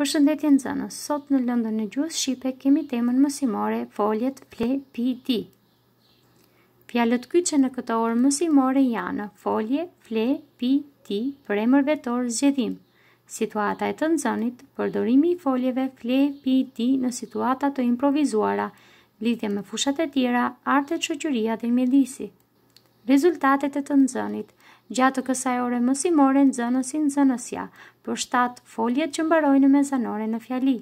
Për shëndetje në zënës, sot në lëndën në gjusë Shqipe kemi temën mësimore foljet ple pi di. Fjallët kyqe në këta orë mësimore janë folje, fle, pi, di, për emër vetor zgjedhim. Situata e të nëzënit, përdorimi i foljeve fle, pi, di, në situata të improvizuara, lidhje me fushat e tjera, arte qëqyria dhe medisi. Rezultatet e të nxënit Gjatë kësaj ore mësimore nxënës i nxënësja, për 7 foljet që mbarojnë me zanore në fjali,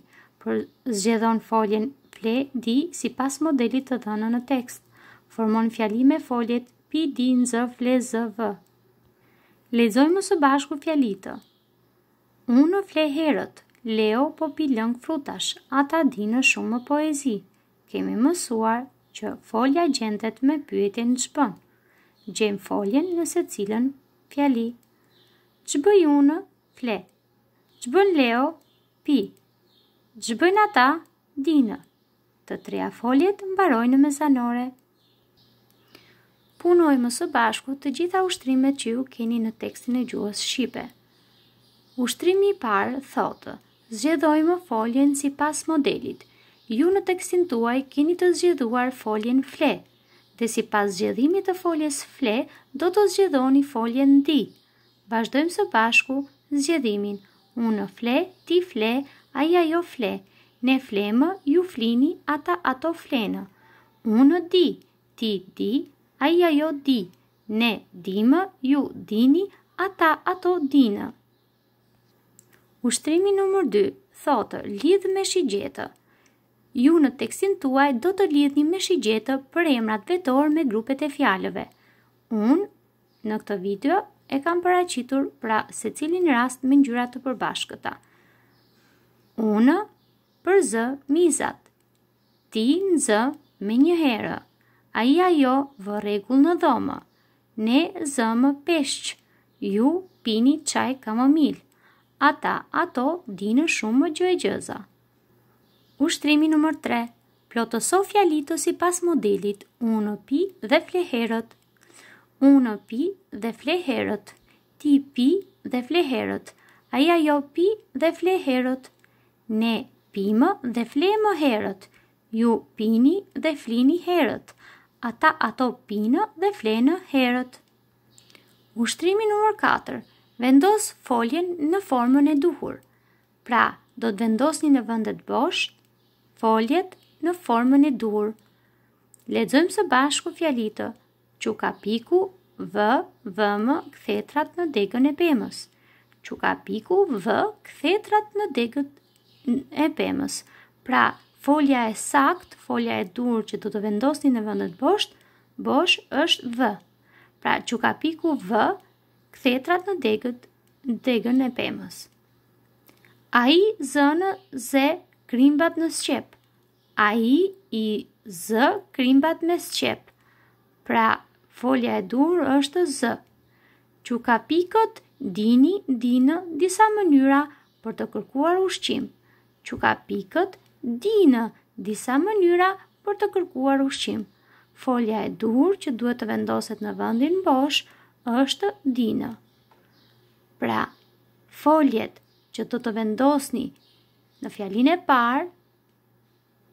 për zgjedhon foljen fle di si pas modelit të dhënë në tekst, formon fjali me foljet pi di nxë fle zë vë. Lezojmë së bashku fjalitë. Unë fle herët, Leo po pi lëngë frutash, ata di në shumë poezi. Kemi mësuar që folja gjendet me pyetje në shpënë gjejmë foljen në se cilën fjali. Që bëj unë, fle. Që bën Leo, pi. Që bëjnë ata, dinë. Të treja foljet mbarojnë me zanore. Punoj më së bashku të gjitha ushtrimet që ju keni në tekstin e gjuhës Shqipe. Ushtrimi i parë thotë, zgjedhoj më foljen si pas modelit. Ju në tekstin tuaj keni të zgjedhuar foljen flet dhe si pas zgjedhimit të foljes fle, do të zgjedhoni foljen di. Vazhdojmë së bashku zgjedhimin. Unë fle, ti fle, aja jo fle. Ne flemë, ju flini, ata ato flenë. Unë di, ti di, aja jo di. Ne dimë, ju dini, ata ato dinë. Ushtrimi nëmër 2 thotë lidh me shigjetë. Ju në tekstin tuaj do të lidhni me shigjetë për emrat vetor me grupet e fjallëve. Unë në këtë video e kam paraqitur pra se cilin rast me njyrat të përbashkëta. Unë për zë mizat. Ti në zë me një herë. Aja jo vë regull në dhomë. Ne zë më peshqë. Ju pini qaj kamomil. Ata ato dinë shumë më gjëza. Ushtrimi nëmër 3. Plotëso fjalito si pas modelit unë pi dhe fleherët. Unë pi dhe fleherët. Ti pi dhe fleherët. Aja jo pi dhe fleherët. Ne pimë dhe më herët. Ju pini dhe flini herët. Ata ato pina dhe flenë herët. Ushtrimi nëmër 4. Vendos foljen në formën e duhur. Pra, do të vendosni në vendet bosh foljet në formën e dur. Ledzojmë së bashku fjalitë, që ka piku vë vëmë këthetrat në degën e pëmës. Që ka piku vë këthetrat në degën e pëmës. Pra, folja e sakt, folja e dur që do të vendosni në vëndët bosht, bosh është vë. Pra, që ka piku vë këthetrat në degën e pëmës. A i zënë ze krimbat në sqep. A i i z krimbat me sqep. Pra, folja e dur është z. Quka pikët dini dinë disa mënyra për të kërkuar ushqim. Quka pikët dinë disa mënyra për të kërkuar ushqim. Folja e dur që duhet të vendoset në vendin bosh është dinë. Pra, foljet që të të vendosni në fjallin e parë,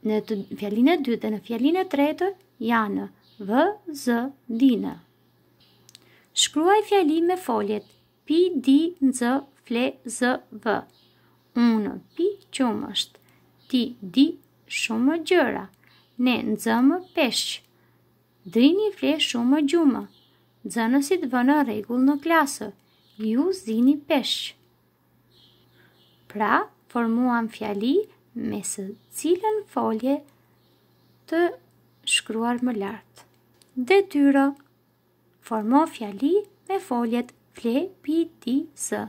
në fjallin e dytë dhe në fjallin e tretë, janë vë, zë, dinë. Shkruaj fjallin me foljet, pi, di, në zë, fle, zë, vë. Unë, pi, qumësht, ti, di, shumë gjëra, ne, në peshq, drini dhini, fle, shumë gjumë, zënësit vë në regullë në klasë, ju, zini, peshq. Pra, formuam fjali me së cilën folje të shkruar më lartë. Detyro, formo fjali me foljet fle, pi, ti, së.